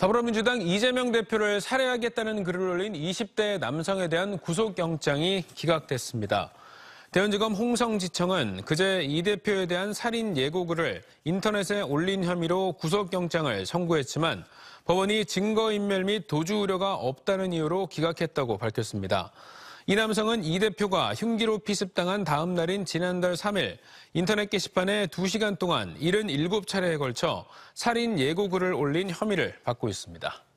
더불어민주당 이재명 대표를 살해하겠다는 글을 올린 20대 남성에 대한 구속영장이 기각됐습니다. 대원지검 홍성지청은 그제 이 대표에 대한 살인 예고글을 인터넷에 올린 혐의로 구속영장을 청구했지만 법원이 증거인멸 및 도주 우려가 없다는 이유로 기각했다고 밝혔습니다. 이 남성은 이 대표가 흉기로 피습당한 다음 날인 지난달 3일 인터넷 게시판에 2시간 동안 77차례에 걸쳐 살인 예고글을 올린 혐의를 받고 있습니다.